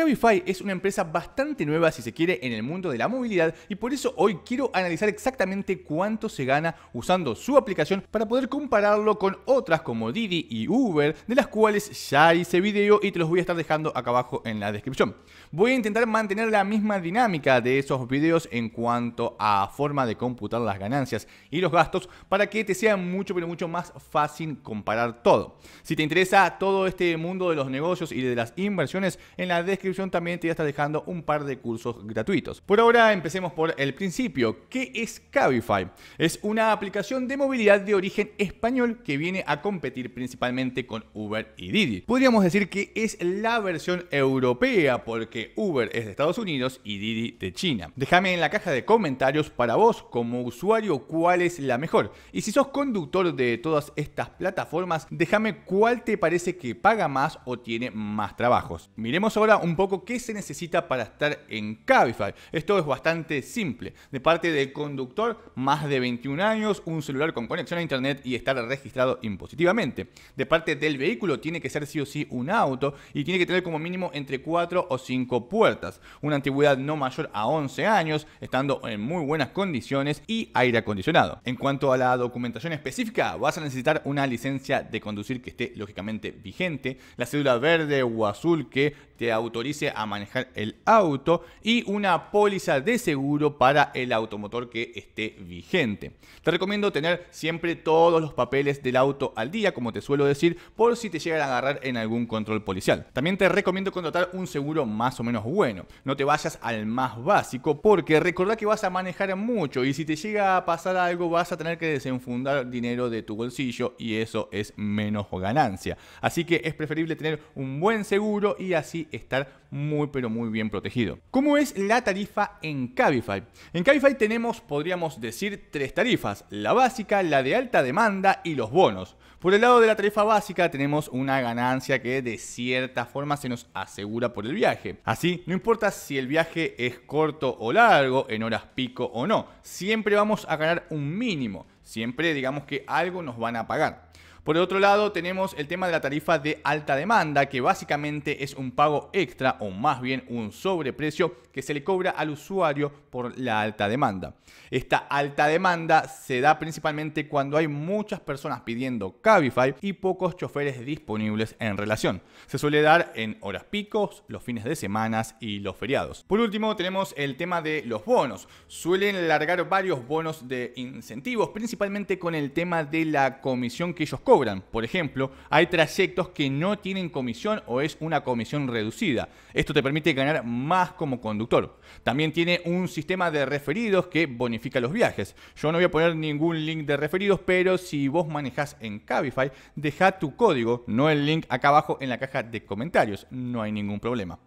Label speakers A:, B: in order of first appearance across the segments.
A: Cabify es una empresa bastante nueva, si se quiere, en el mundo de la movilidad y por eso hoy quiero analizar exactamente cuánto se gana usando su aplicación para poder compararlo con otras como Didi y Uber, de las cuales ya hice video y te los voy a estar dejando acá abajo en la descripción. Voy a intentar mantener la misma dinámica de esos videos en cuanto a forma de computar las ganancias y los gastos para que te sea mucho pero mucho más fácil comparar todo. Si te interesa todo este mundo de los negocios y de las inversiones, en la descripción también te está dejando un par de cursos gratuitos. Por ahora empecemos por el principio. que es Cabify? Es una aplicación de movilidad de origen español que viene a competir principalmente con Uber y Didi. Podríamos decir que es la versión europea porque Uber es de Estados Unidos y Didi de China. Déjame en la caja de comentarios para vos como usuario cuál es la mejor. Y si sos conductor de todas estas plataformas, déjame cuál te parece que paga más o tiene más trabajos. Miremos ahora un poco qué se necesita para estar en Cabify. Esto es bastante simple. De parte del conductor, más de 21 años, un celular con conexión a internet y estar registrado impositivamente. De parte del vehículo, tiene que ser sí o sí un auto y tiene que tener como mínimo entre 4 o 5 puertas. Una antigüedad no mayor a 11 años, estando en muy buenas condiciones y aire acondicionado. En cuanto a la documentación específica, vas a necesitar una licencia de conducir que esté lógicamente vigente, la cédula verde o azul que te auto autorice a manejar el auto y una póliza de seguro para el automotor que esté vigente. Te recomiendo tener siempre todos los papeles del auto al día, como te suelo decir, por si te llegan a agarrar en algún control policial. También te recomiendo contratar un seguro más o menos bueno. No te vayas al más básico porque recordá que vas a manejar mucho y si te llega a pasar algo vas a tener que desenfundar dinero de tu bolsillo y eso es menos ganancia. Así que es preferible tener un buen seguro y así estar muy pero muy bien protegido. ¿Cómo es la tarifa en Cabify? En Cabify tenemos, podríamos decir, tres tarifas, la básica, la de alta demanda y los bonos. Por el lado de la tarifa básica tenemos una ganancia que de cierta forma se nos asegura por el viaje. Así, no importa si el viaje es corto o largo, en horas pico o no, siempre vamos a ganar un mínimo, siempre digamos que algo nos van a pagar. Por el otro lado, tenemos el tema de la tarifa de alta demanda, que básicamente es un pago extra o más bien un sobreprecio que se le cobra al usuario por la alta demanda. Esta alta demanda se da principalmente cuando hay muchas personas pidiendo Cabify y pocos choferes disponibles en relación. Se suele dar en horas picos, los fines de semana y los feriados. Por último, tenemos el tema de los bonos. Suelen largar varios bonos de incentivos, principalmente con el tema de la comisión que ellos cobran. Por ejemplo, hay trayectos que no tienen comisión o es una comisión reducida. Esto te permite ganar más como conductor. También tiene un sistema de referidos que bonifica los viajes. Yo no voy a poner ningún link de referidos, pero si vos manejás en Cabify, deja tu código, no el link acá abajo en la caja de comentarios. No hay ningún problema.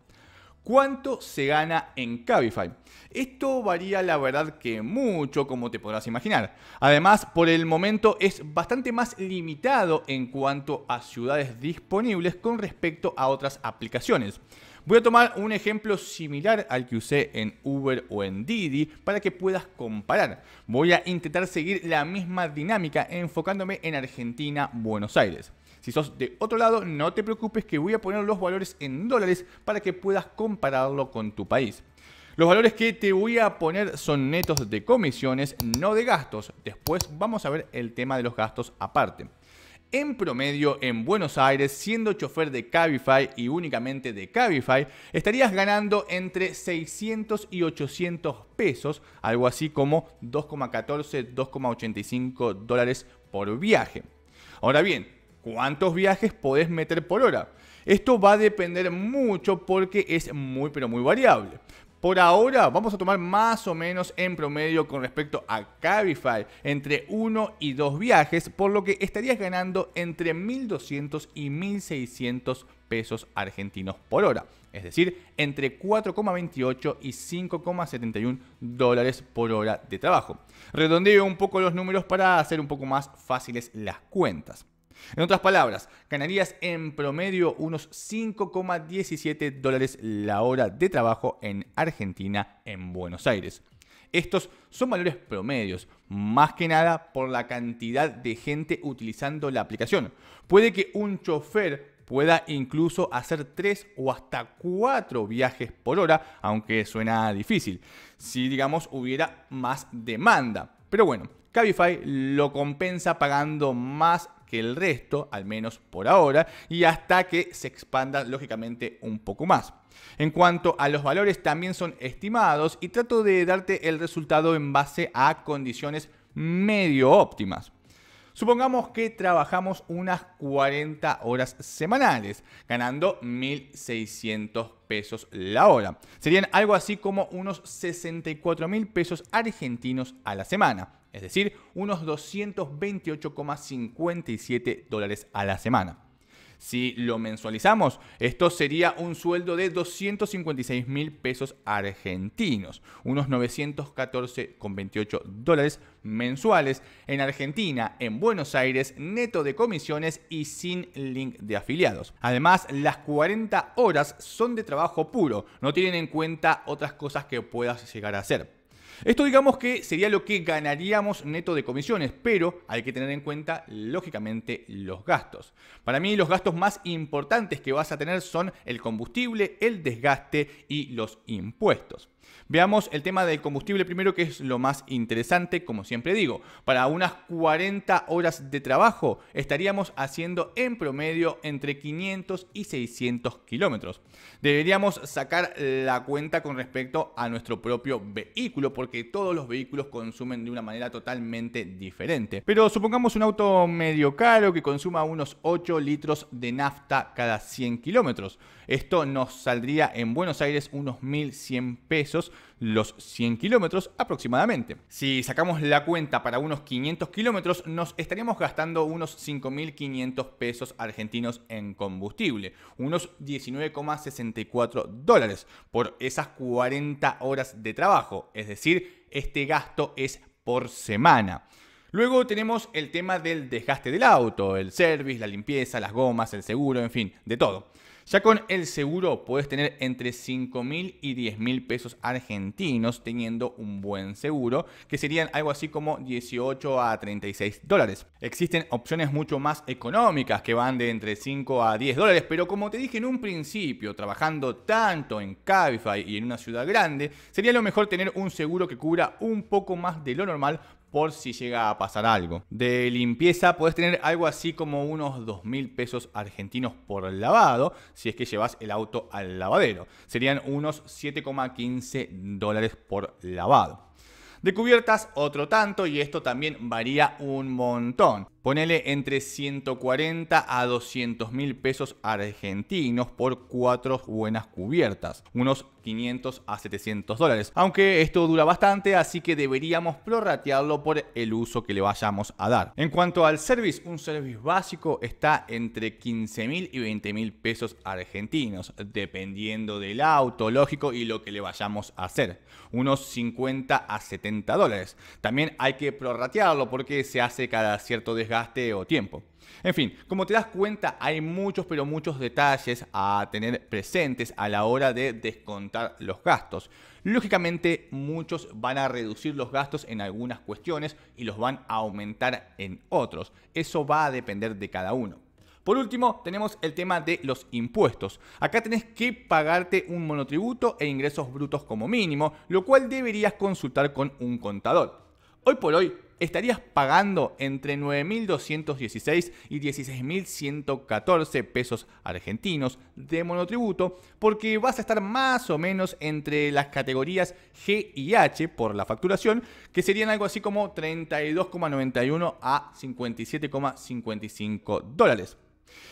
A: ¿Cuánto se gana en Cabify? Esto varía la verdad que mucho, como te podrás imaginar. Además, por el momento es bastante más limitado en cuanto a ciudades disponibles con respecto a otras aplicaciones. Voy a tomar un ejemplo similar al que usé en Uber o en Didi para que puedas comparar. Voy a intentar seguir la misma dinámica enfocándome en Argentina, Buenos Aires. Si sos de otro lado, no te preocupes que voy a poner los valores en dólares para que puedas compararlo con tu país. Los valores que te voy a poner son netos de comisiones, no de gastos. Después vamos a ver el tema de los gastos aparte en promedio en Buenos Aires, siendo chofer de Cabify y únicamente de Cabify, estarías ganando entre 600 y 800 pesos, algo así como 2,14, 2,85 dólares por viaje. Ahora bien, ¿cuántos viajes podés meter por hora? Esto va a depender mucho porque es muy pero muy variable. Por ahora vamos a tomar más o menos en promedio con respecto a Cabify entre 1 y 2 viajes, por lo que estarías ganando entre 1.200 y 1.600 pesos argentinos por hora, es decir, entre 4,28 y 5,71 dólares por hora de trabajo. Redondeo un poco los números para hacer un poco más fáciles las cuentas. En otras palabras, ganarías en promedio unos 5,17 dólares la hora de trabajo en Argentina, en Buenos Aires. Estos son valores promedios, más que nada por la cantidad de gente utilizando la aplicación. Puede que un chofer pueda incluso hacer 3 o hasta 4 viajes por hora, aunque suena difícil, si digamos hubiera más demanda. Pero bueno, Cabify lo compensa pagando más que el resto, al menos por ahora, y hasta que se expanda lógicamente un poco más. En cuanto a los valores, también son estimados y trato de darte el resultado en base a condiciones medio óptimas. Supongamos que trabajamos unas 40 horas semanales, ganando 1.600 pesos la hora. Serían algo así como unos 64 mil pesos argentinos a la semana es decir, unos 228,57 dólares a la semana. Si lo mensualizamos, esto sería un sueldo de 256 mil pesos argentinos, unos 914,28 dólares mensuales en Argentina, en Buenos Aires, neto de comisiones y sin link de afiliados. Además, las 40 horas son de trabajo puro, no tienen en cuenta otras cosas que puedas llegar a hacer. Esto digamos que sería lo que ganaríamos neto de comisiones, pero hay que tener en cuenta lógicamente los gastos. Para mí los gastos más importantes que vas a tener son el combustible, el desgaste y los impuestos. Veamos el tema del combustible primero, que es lo más interesante, como siempre digo. Para unas 40 horas de trabajo estaríamos haciendo en promedio entre 500 y 600 kilómetros. Deberíamos sacar la cuenta con respecto a nuestro propio vehículo, porque todos los vehículos consumen de una manera totalmente diferente. Pero supongamos un auto medio caro que consuma unos 8 litros de nafta cada 100 kilómetros. Esto nos saldría en Buenos Aires unos 1.100 pesos los 100 kilómetros aproximadamente. Si sacamos la cuenta para unos 500 kilómetros, nos estaríamos gastando unos 5.500 pesos argentinos en combustible, unos 19,64 dólares por esas 40 horas de trabajo, es decir, este gasto es por semana. Luego tenemos el tema del desgaste del auto, el service, la limpieza, las gomas, el seguro, en fin, de todo. Ya con el seguro puedes tener entre 5 mil y 10 mil pesos argentinos teniendo un buen seguro, que serían algo así como 18 a 36 dólares. Existen opciones mucho más económicas que van de entre 5 a 10 dólares, pero como te dije en un principio, trabajando tanto en Cabify y en una ciudad grande, sería lo mejor tener un seguro que cubra un poco más de lo normal por si llega a pasar algo. De limpieza puedes tener algo así como unos 2.000 mil pesos argentinos por lavado si es que llevas el auto al lavadero. Serían unos 7,15 dólares por lavado. De cubiertas otro tanto y esto también varía un montón. Ponele entre 140 a 200 mil pesos argentinos por cuatro buenas cubiertas, unos 500 a 700 dólares. Aunque esto dura bastante, así que deberíamos prorratearlo por el uso que le vayamos a dar. En cuanto al service, un service básico está entre 15 mil y 20 mil pesos argentinos, dependiendo del auto, lógico, y lo que le vayamos a hacer, unos 50 a 70 dólares. También hay que prorratearlo porque se hace cada cierto desgaste gaste o tiempo. En fin, como te das cuenta, hay muchos pero muchos detalles a tener presentes a la hora de descontar los gastos. Lógicamente, muchos van a reducir los gastos en algunas cuestiones y los van a aumentar en otros. Eso va a depender de cada uno. Por último, tenemos el tema de los impuestos. Acá tenés que pagarte un monotributo e ingresos brutos como mínimo, lo cual deberías consultar con un contador. Hoy por hoy, estarías pagando entre 9.216 y 16.114 pesos argentinos de monotributo porque vas a estar más o menos entre las categorías G y H por la facturación, que serían algo así como 32,91 a 57,55 dólares.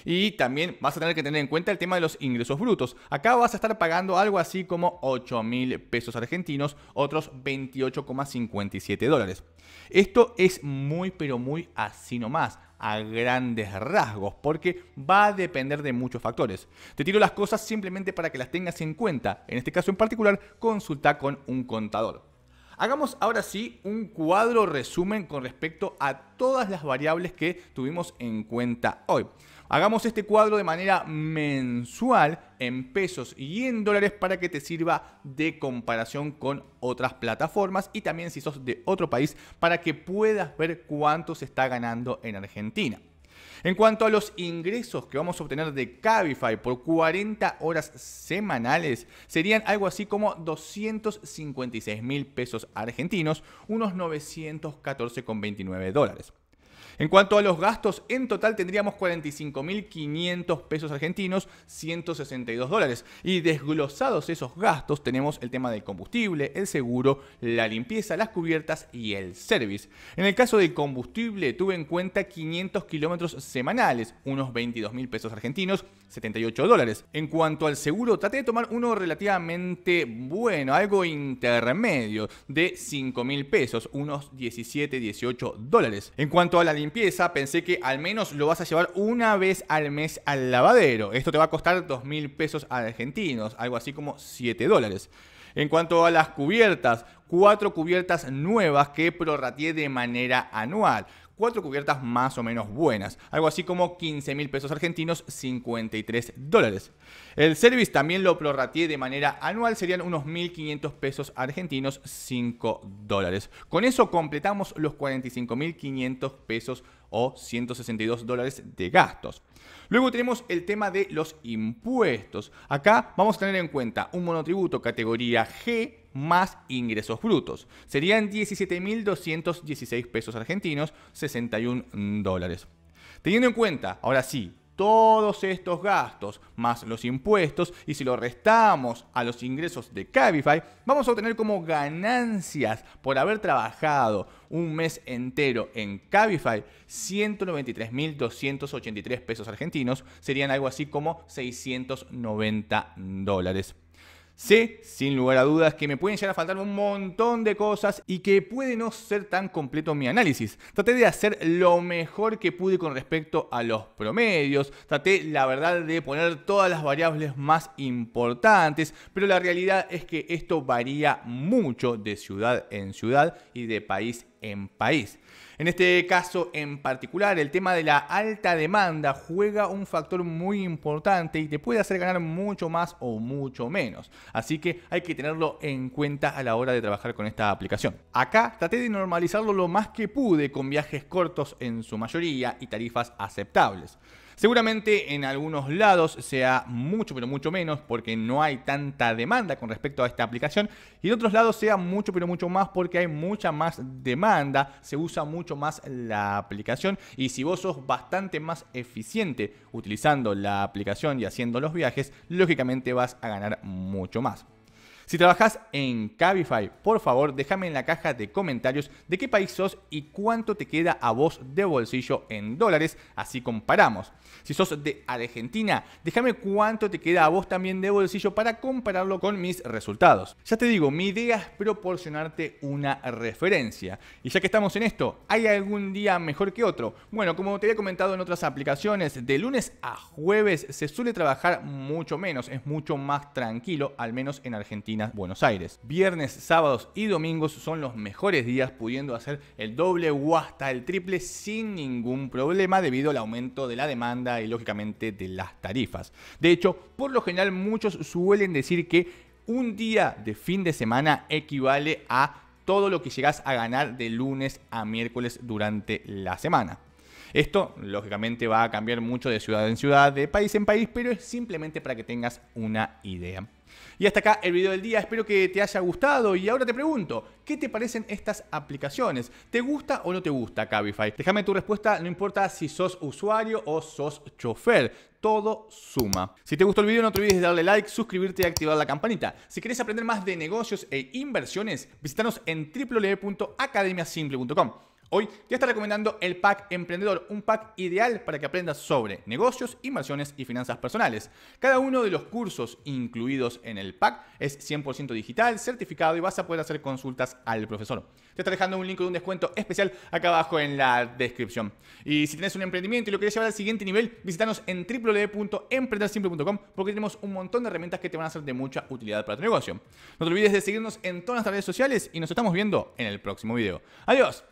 A: Y también vas a tener que tener en cuenta el tema de los ingresos brutos. Acá vas a estar pagando algo así como 8 mil pesos argentinos, otros 28,57 dólares. Esto es muy, pero muy así nomás a grandes rasgos, porque va a depender de muchos factores. Te tiro las cosas simplemente para que las tengas en cuenta. En este caso en particular, consulta con un contador. Hagamos ahora sí un cuadro resumen con respecto a todas las variables que tuvimos en cuenta hoy. Hagamos este cuadro de manera mensual en pesos y en dólares para que te sirva de comparación con otras plataformas y también si sos de otro país para que puedas ver cuánto se está ganando en Argentina. En cuanto a los ingresos que vamos a obtener de Cabify por 40 horas semanales, serían algo así como 256 mil pesos argentinos, unos 914,29 dólares. En cuanto a los gastos, en total tendríamos 45.500 pesos argentinos, 162 dólares. Y desglosados esos gastos tenemos el tema del combustible, el seguro, la limpieza, las cubiertas y el service. En el caso del combustible tuve en cuenta 500 kilómetros semanales, unos 22.000 pesos argentinos 78 dólares. En cuanto al seguro, traté de tomar uno relativamente bueno, algo intermedio, de 5 mil pesos, unos 17, 18 dólares. En cuanto a la limpieza, pensé que al menos lo vas a llevar una vez al mes al lavadero. Esto te va a costar 2 mil pesos argentinos, algo así como 7 dólares. En cuanto a las cubiertas, cuatro cubiertas nuevas que prorrateé de manera anual cuatro cubiertas más o menos buenas, algo así como 15 mil pesos argentinos, 53 dólares. El service también lo prorrateé de manera anual, serían unos 1.500 pesos argentinos, 5 dólares. Con eso completamos los mil 500 pesos o 162 dólares de gastos. Luego tenemos el tema de los impuestos. Acá vamos a tener en cuenta un monotributo categoría G más ingresos brutos. Serían 17.216 pesos argentinos, 61 dólares. Teniendo en cuenta, ahora sí, todos estos gastos más los impuestos y si lo restamos a los ingresos de Cabify, vamos a obtener como ganancias por haber trabajado un mes entero en Cabify 193.283 pesos argentinos, serían algo así como 690 dólares Sé, sin lugar a dudas, que me pueden llegar a faltar un montón de cosas y que puede no ser tan completo mi análisis. Traté de hacer lo mejor que pude con respecto a los promedios, traté la verdad de poner todas las variables más importantes, pero la realidad es que esto varía mucho de ciudad en ciudad y de país en país. En este caso en particular, el tema de la alta demanda juega un factor muy importante y te puede hacer ganar mucho más o mucho menos. Así que hay que tenerlo en cuenta a la hora de trabajar con esta aplicación. Acá traté de normalizarlo lo más que pude con viajes cortos en su mayoría y tarifas aceptables. Seguramente en algunos lados sea mucho, pero mucho menos, porque no hay tanta demanda con respecto a esta aplicación. Y en otros lados sea mucho, pero mucho más, porque hay mucha más demanda, se usa mucho más la aplicación. Y si vos sos bastante más eficiente utilizando la aplicación y haciendo los viajes, lógicamente vas a ganar mucho más. Si trabajas en Cabify, por favor déjame en la caja de comentarios de qué país sos y cuánto te queda a vos de bolsillo en dólares, así comparamos. Si sos de Argentina, déjame cuánto te queda a vos también de bolsillo para compararlo con mis resultados. Ya te digo, mi idea es proporcionarte una referencia. Y ya que estamos en esto, ¿hay algún día mejor que otro? Bueno, como te había comentado en otras aplicaciones, de lunes a jueves se suele trabajar mucho menos, es mucho más tranquilo, al menos en Argentina Buenos Aires. Viernes, sábados y domingos son los mejores días pudiendo hacer el doble o hasta el triple sin ningún problema debido al aumento de la demanda y lógicamente de las tarifas. De hecho, por lo general muchos suelen decir que un día de fin de semana equivale a todo lo que llegas a ganar de lunes a miércoles durante la semana. Esto, lógicamente, va a cambiar mucho de ciudad en ciudad, de país en país, pero es simplemente para que tengas una idea. Y hasta acá el video del día, espero que te haya gustado y ahora te pregunto, ¿qué te parecen estas aplicaciones? ¿Te gusta o no te gusta Cabify? Déjame tu respuesta, no importa si sos usuario o sos chofer. Todo suma. Si te gustó el video no te olvides de darle like, suscribirte y activar la campanita. Si quieres aprender más de negocios e inversiones, visítanos en www.academiasimple.com. Hoy te está recomendando el pack emprendedor, un pack ideal para que aprendas sobre negocios, inversiones y finanzas personales. Cada uno de los cursos incluidos en el pack es 100% digital, certificado y vas a poder hacer consultas al profesor. Te está dejando un link de un descuento especial acá abajo en la descripción. Y si tienes un emprendimiento y lo querés llevar al siguiente nivel, visitanos en www.emprendersimple.com porque tenemos un montón de herramientas que te van a ser de mucha utilidad para tu negocio. No te olvides de seguirnos en todas las redes sociales y nos estamos viendo en el próximo video. Adiós.